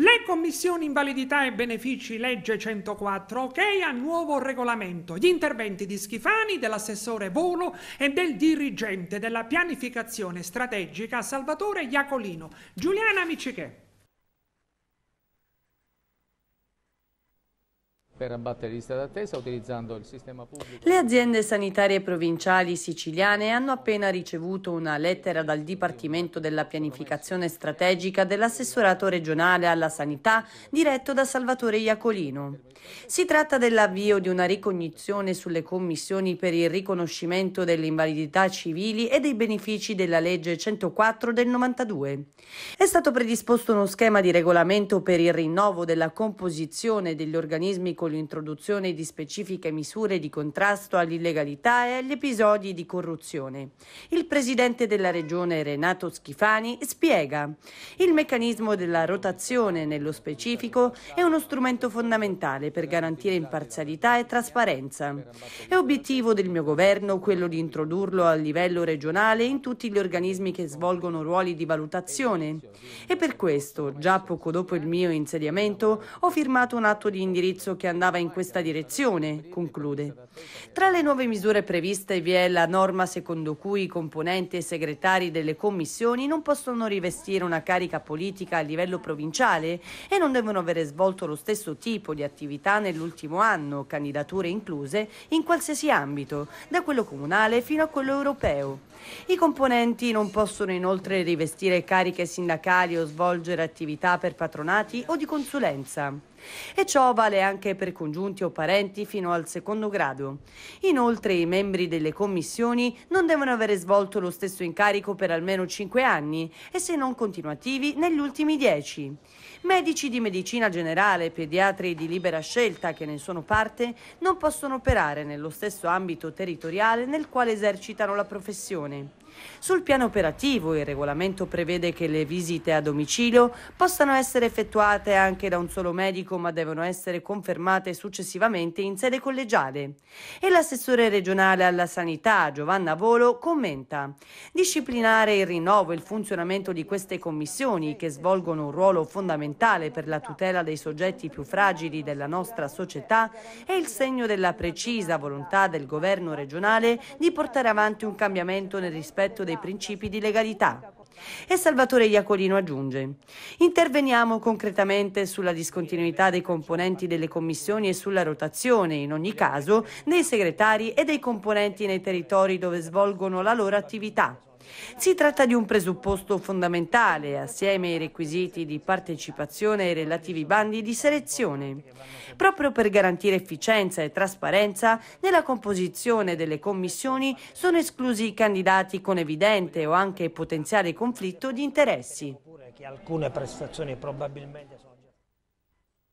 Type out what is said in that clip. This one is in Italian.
Le commissioni invalidità e benefici legge 104 ok a nuovo regolamento. Gli interventi di Schifani, dell'assessore Volo e del dirigente della pianificazione strategica Salvatore Iacolino. Giuliana Micichè. per abbattere lista d'attesa utilizzando il sistema pubblico. Le aziende sanitarie provinciali siciliane hanno appena ricevuto una lettera dal Dipartimento della Pianificazione Strategica dell'assessorato regionale alla sanità diretto da Salvatore Iacolino. Si tratta dell'avvio di una ricognizione sulle commissioni per il riconoscimento delle invalidità civili e dei benefici della legge 104 del 92. È stato predisposto uno schema di regolamento per il rinnovo della composizione degli organismi collettivi con l'introduzione di specifiche misure di contrasto all'illegalità e agli episodi di corruzione. Il presidente della regione Renato Schifani spiega il meccanismo della rotazione nello specifico è uno strumento fondamentale per garantire imparzialità e trasparenza. È obiettivo del mio governo quello di introdurlo a livello regionale in tutti gli organismi che svolgono ruoli di valutazione e per questo, già poco dopo il mio insediamento, ho firmato un atto di indirizzo che ha andava in questa direzione, conclude. Tra le nuove misure previste vi è la norma secondo cui i componenti e segretari delle commissioni non possono rivestire una carica politica a livello provinciale e non devono avere svolto lo stesso tipo di attività nell'ultimo anno, candidature incluse, in qualsiasi ambito, da quello comunale fino a quello europeo. I componenti non possono inoltre rivestire cariche sindacali o svolgere attività per patronati o di consulenza. E ciò vale anche per congiunti o parenti fino al secondo grado. Inoltre i membri delle commissioni non devono avere svolto lo stesso incarico per almeno 5 anni e se non continuativi negli ultimi 10. Medici di medicina generale e pediatri di libera scelta che ne sono parte non possono operare nello stesso ambito territoriale nel quale esercitano la professione. Sul piano operativo il regolamento prevede che le visite a domicilio possano essere effettuate anche da un solo medico medico, ma devono essere confermate successivamente in sede collegiale. E l'assessore regionale alla sanità, Giovanna Volo, commenta: disciplinare il rinnovo e il funzionamento di queste commissioni che svolgono un ruolo fondamentale per la tutela dei soggetti più fragili della nostra società è il segno della precisa volontà del governo regionale di portare avanti un cambiamento nel rispetto dei principi di legalità. E Salvatore Iacolino aggiunge: Interveniamo concretamente sulla discontinuità dei componenti delle commissioni e sulla rotazione, in ogni caso, dei segretari e dei componenti nei territori dove svolgono la loro attività. Si tratta di un presupposto fondamentale assieme ai requisiti di partecipazione ai relativi bandi di selezione, proprio per garantire efficienza e trasparenza nella composizione delle commissioni sono esclusi i candidati con evidente o anche potenziale conflitto di interessi. alcune prestazioni probabilmente